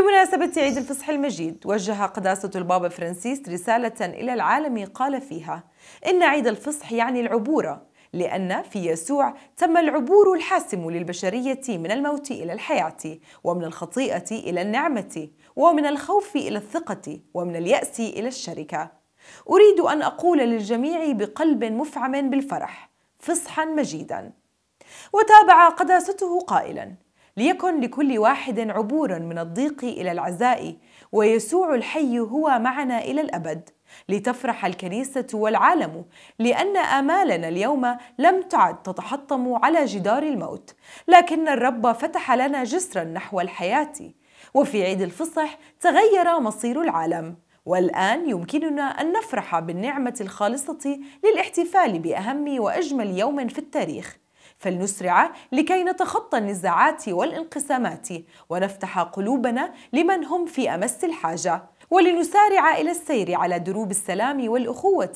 بمناسبة عيد الفصح المجيد وجه قداسة البابا فرانسيس رسالة إلى العالم قال فيها إن عيد الفصح يعني العبورة لأن في يسوع تم العبور الحاسم للبشرية من الموت إلى الحياة ومن الخطيئة إلى النعمة ومن الخوف إلى الثقة ومن اليأس إلى الشركة أريد أن أقول للجميع بقلب مفعم بالفرح فصحا مجيدا وتابع قداسته قائلا ليكن لكل واحد عبور من الضيق الى العزاء ويسوع الحي هو معنا الى الابد لتفرح الكنيسه والعالم لان امالنا اليوم لم تعد تتحطم على جدار الموت لكن الرب فتح لنا جسرا نحو الحياه وفي عيد الفصح تغير مصير العالم والآن يمكننا أن نفرح بالنعمة الخالصة للاحتفال بأهم وأجمل يوم في التاريخ فلنسرع لكي نتخطى النزاعات والانقسامات ونفتح قلوبنا لمن هم في امس الحاجه ولنسارع الى السير على دروب السلام والاخوه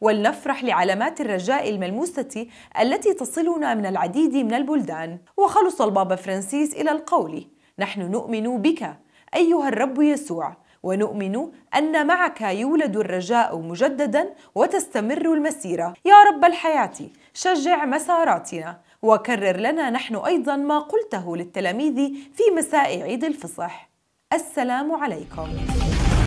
ولنفرح لعلامات الرجاء الملموسه التي تصلنا من العديد من البلدان وخلص البابا فرانسيس الى القول نحن نؤمن بك ايها الرب يسوع ونؤمن أن معك يولد الرجاء مجددا وتستمر المسيرة يا رب الحياة شجع مساراتنا وكرر لنا نحن أيضا ما قلته للتلاميذ في مساء عيد الفصح السلام عليكم